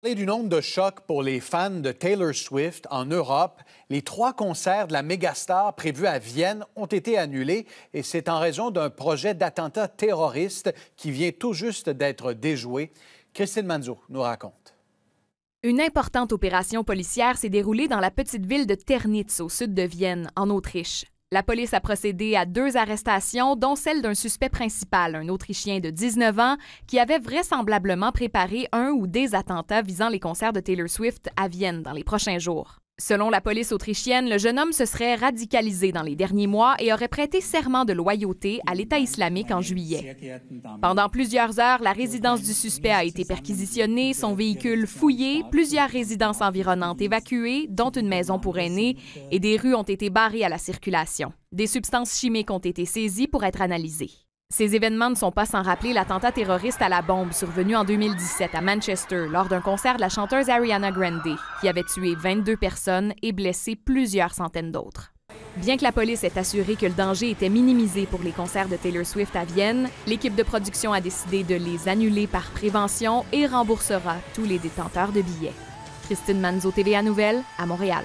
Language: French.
parler d'une onde de choc pour les fans de Taylor Swift en Europe. Les trois concerts de la mégastar prévus à Vienne ont été annulés et c'est en raison d'un projet d'attentat terroriste qui vient tout juste d'être déjoué. Christine Manzo nous raconte. Une importante opération policière s'est déroulée dans la petite ville de Ternitz, au sud de Vienne, en Autriche. La police a procédé à deux arrestations, dont celle d'un suspect principal, un Autrichien de 19 ans, qui avait vraisemblablement préparé un ou des attentats visant les concerts de Taylor Swift à Vienne dans les prochains jours. Selon la police autrichienne, le jeune homme se serait radicalisé dans les derniers mois et aurait prêté serment de loyauté à l'État islamique en juillet. Pendant plusieurs heures, la résidence du suspect a été perquisitionnée, son véhicule fouillé, plusieurs résidences environnantes évacuées, dont une maison pour aînés, et des rues ont été barrées à la circulation. Des substances chimiques ont été saisies pour être analysées. Ces événements ne sont pas sans rappeler l'attentat terroriste à la bombe survenu en 2017 à Manchester lors d'un concert de la chanteuse Ariana Grande, qui avait tué 22 personnes et blessé plusieurs centaines d'autres. Bien que la police ait assuré que le danger était minimisé pour les concerts de Taylor Swift à Vienne, l'équipe de production a décidé de les annuler par prévention et remboursera tous les détenteurs de billets. Christine Manzo, TVA Nouvelle, à Montréal.